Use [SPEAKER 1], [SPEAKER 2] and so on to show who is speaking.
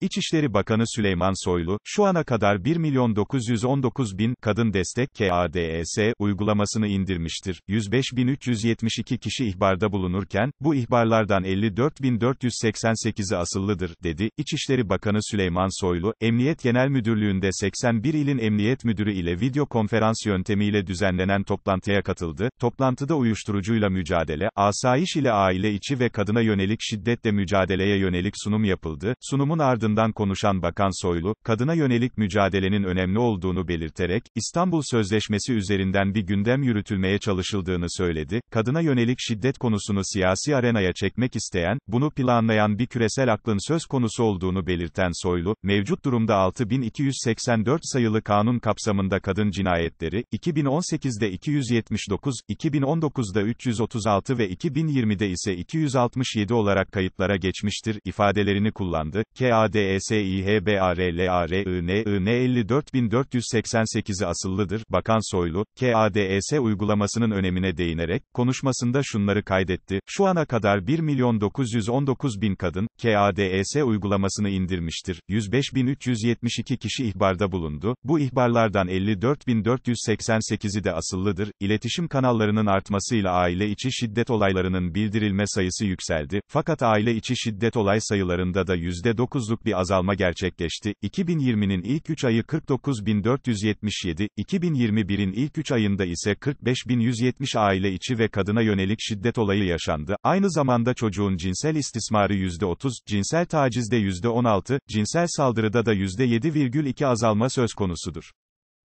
[SPEAKER 1] İçişleri Bakanı Süleyman Soylu, şu ana kadar 1 milyon 919 bin kadın destek KADS e uygulamasını indirmiştir. 105.372 kişi ihbarda bulunurken, bu ihbarlardan 54.488'i asıllıdır, dedi. İçişleri Bakanı Süleyman Soylu, Emniyet Genel Müdürlüğü'nde 81 ilin emniyet müdürü ile video konferans yöntemiyle düzenlenen toplantıya katıldı. Toplantıda uyuşturucuyla mücadele, asayiş ile aile içi ve kadına yönelik şiddetle mücadeleye yönelik sunum yapıldı. Sunumun ardından ardından konuşan Bakan Soylu, kadına yönelik mücadelenin önemli olduğunu belirterek, İstanbul Sözleşmesi üzerinden bir gündem yürütülmeye çalışıldığını söyledi, kadına yönelik şiddet konusunu siyasi arenaya çekmek isteyen, bunu planlayan bir küresel aklın söz konusu olduğunu belirten Soylu, mevcut durumda 6284 sayılı kanun kapsamında kadın cinayetleri, 2018'de 279, 2019'da 336 ve 2020'de ise 267 olarak kayıtlara geçmiştir, ifadelerini kullandı, KAD kads 54488'i e e asıllıdır. Bakan Soylu, KADS uygulamasının önemine değinerek, konuşmasında şunları kaydetti. Şu ana kadar 1 milyon 919 bin kadın, KADS uygulamasını indirmiştir. 105.372 kişi ihbarda bulundu. Bu ihbarlardan 54.488'i de asıllıdır. İletişim kanallarının artmasıyla aile içi şiddet olaylarının bildirilme sayısı yükseldi. Fakat aile içi şiddet olay sayılarında da %9'luk bir azalma gerçekleşti. 2020'nin ilk 3 ayı 49.477, 2021'in ilk 3 ayında ise 45.170 aile içi ve kadına yönelik şiddet olayı yaşandı. Aynı zamanda çocuğun cinsel istismarı %30, cinsel tacizde %16, cinsel saldırıda da %7,2 azalma söz konusudur.